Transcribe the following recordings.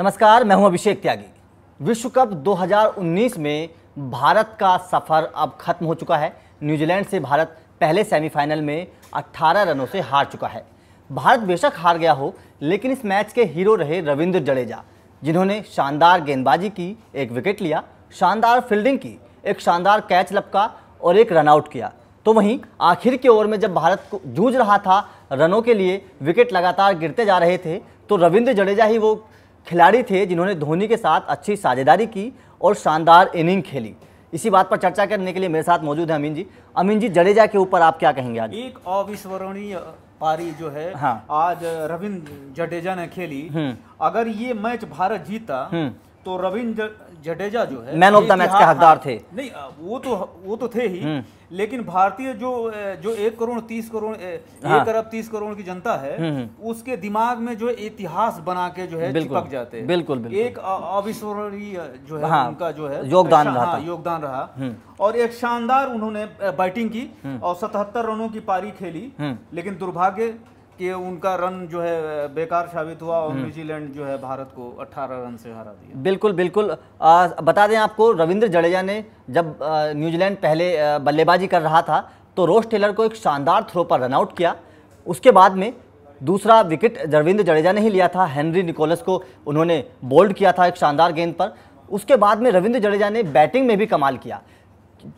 नमस्कार मैं हूं अभिषेक त्यागी विश्व कप 2019 में भारत का सफर अब खत्म हो चुका है न्यूजीलैंड से भारत पहले सेमीफाइनल में 18 रनों से हार चुका है भारत बेशक हार गया हो लेकिन इस मैच के हीरो रहे रविंद्र जडेजा जिन्होंने शानदार गेंदबाजी की एक विकेट लिया शानदार फील्डिंग की एक शानदार कैच लपका और एक रनआउट किया तो वहीं आखिर के ओवर में जब भारत को जूझ रहा था रनों के लिए विकेट लगातार गिरते जा रहे थे तो रविंद्र जडेजा ही वो खिलाड़ी थे जिन्होंने धोनी के साथ अच्छी साझेदारी की और शानदार इनिंग खेली इसी बात पर चर्चा करने के लिए मेरे साथ मौजूद है अमीन जी अमीन जी जडेजा के ऊपर आप क्या कहेंगे आज एक अविस्मरणीय पारी जो है हाँ। आज रविंद्र जडेजा ने खेली हम्म। अगर ये मैच भारत जीता हम्म। तो रविंद्र जडेजा जो है मैन ऑफ द मैच के हकदार थे नहीं वो तो वो तो थे ही हम्म। लेकिन भारतीय जो जो एक करोड़ तीस करोड़ हाँ। एक अरब तीस करोड़ की जनता है हम्म, हम्म। उसके दिमाग में जो इतिहास बना के जो है बिल्कुल, चिपक जाते हैं बिल्कुल, बिल्कुल एक अविस्मरणीय जो है हाँ, उनका जो है योगदान हाँ, रहा हाँ, योगदान रहा और एक शानदार उन्होंने बैटिंग की और सतहत्तर रनों की पारी खेली लेकिन दुर्भाग्य कि उनका रन जो है बेकार साबित हुआ और न्यूजीलैंड हम्म। जो है भारत को 18 रन से हरा दिया बिल्कुल बिल्कुल आ, बता दें आपको रविंद्र जडेजा ने जब न्यूजीलैंड पहले बल्लेबाजी कर रहा था तो रोस टेलर को एक शानदार थ्रो पर रनआउट किया उसके बाद में दूसरा विकेट रविंद्र जडेजा ने ही लिया था हेनरी निकोलस को उन्होंने बोल्ड किया था एक शानदार गेंद पर उसके बाद में रविंद्र जडेजा ने बैटिंग में भी कमाल किया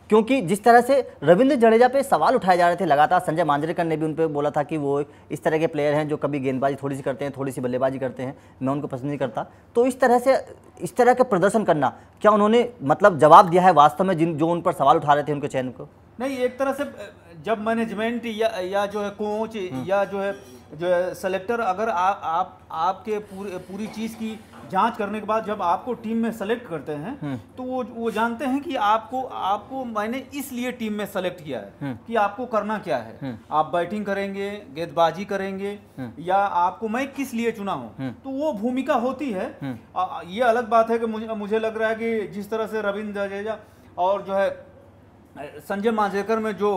क्योंकि जिस तरह से रविंद्र जडेजा पे सवाल उठाए जा रहे थे लगातार संजय मांजरेकर ने भी उन पर बोला था कि वो इस तरह के प्लेयर हैं जो कभी गेंदबाजी थोड़ी सी करते हैं थोड़ी सी बल्लेबाजी करते हैं मैं उनको पसंद नहीं करता तो इस तरह से इस तरह का प्रदर्शन करना क्या उन्होंने मतलब जवाब दिया है वास्तव में जिन जो उन पर सवाल उठा रहे थे उनके चयन को नहीं एक तरह से जब मैनेजमेंट या या जो है कोच हम्म। या जो है जो है सेलेक्टर अगर आ, आप आपके पूरे पूरी चीज़ की जांच करने के बाद जब आपको टीम में सेलेक्ट करते हैं हम्म। तो वो वो जानते हैं कि आपको आपको मैंने इसलिए टीम में सेलेक्ट किया है हम्म। कि आपको करना क्या है हम्म। आप बैटिंग करेंगे गेंदबाजी करेंगे या आपको मैं किस लिए चुना हूँ तो वो भूमिका होती है ये अलग बात है कि मुझे मुझे लग रहा है कि जिस तरह से रविंद्र जडेजा और जो है संजय मांजेकर में जो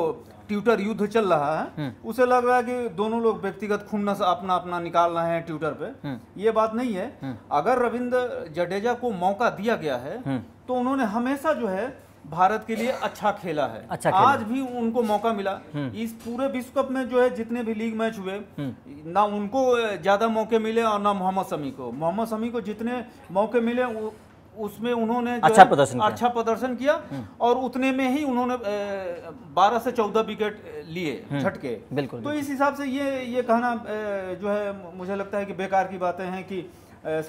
ट्विटर युद्ध चल रहा है हम्म। उसे लग रहा है कि दोनों लोग व्यक्तिगत खुन्ना अपना अपना निकाल रहे हैं ट्विटर पे हम्म। ये बात नहीं है हम्म। अगर रविंद्र जडेजा को मौका दिया गया है तो उन्होंने हमेशा जो है भारत के लिए अच्छा खेला है अच्छा खेला। आज भी उनको मौका मिला इस पूरे विश्व कप में जो है जितने भी लीग मैच हुए ना उनको ज्यादा मौके मिले और ना मोहम्मद शमी को मोहम्मद शमी को जितने मौके मिले उसमें उन्होंने अच्छा प्रदर्शन अच्छा प्रदर्शन किया हम्म। और उतने में ही उन्होंने 12 से 14 विकेट लिए हम्म। झटके बिल्कुल तो इस हिसाब से ये ये कहना जो है मुझे लगता है कि बेकार की बातें हैं कि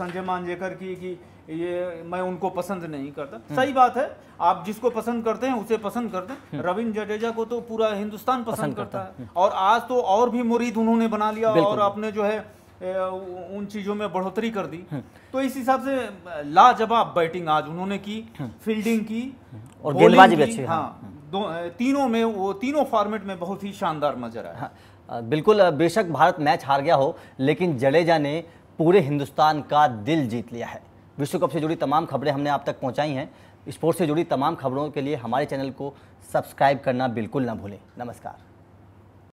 संजय मांजेकर की कि ये मैं उनको पसंद नहीं करता हम्म। सही बात है आप जिसको पसंद करते हैं उसे पसंद करते हैं रविंद्र जडेजा को तो पूरा हिंदुस्तान पसंद, पसंद करता है और आज तो और भी मुरीद उन्होंने बना लिया और अपने जो है उन चीज़ों में बढ़ोतरी कर दी हम्म। तो इस हिसाब से लाजवाब बैटिंग आज उन्होंने की हम्म। फील्डिंग की हम्म। और गेंदबाजी भी अच्छी हाँ दो तीनों में वो तीनों फॉर्मेट में बहुत ही शानदार नजर आया हाँ, बिल्कुल बेशक भारत मैच हार गया हो लेकिन जडेजा ने पूरे हिंदुस्तान का दिल जीत लिया है विश्व कप से जुड़ी तमाम खबरें हमने आप तक पहुंचाई हैं स्पोर्ट्स से जुड़ी तमाम खबरों के लिए हमारे चैनल को सब्सक्राइब करना बिल्कुल ना भूलें नमस्कार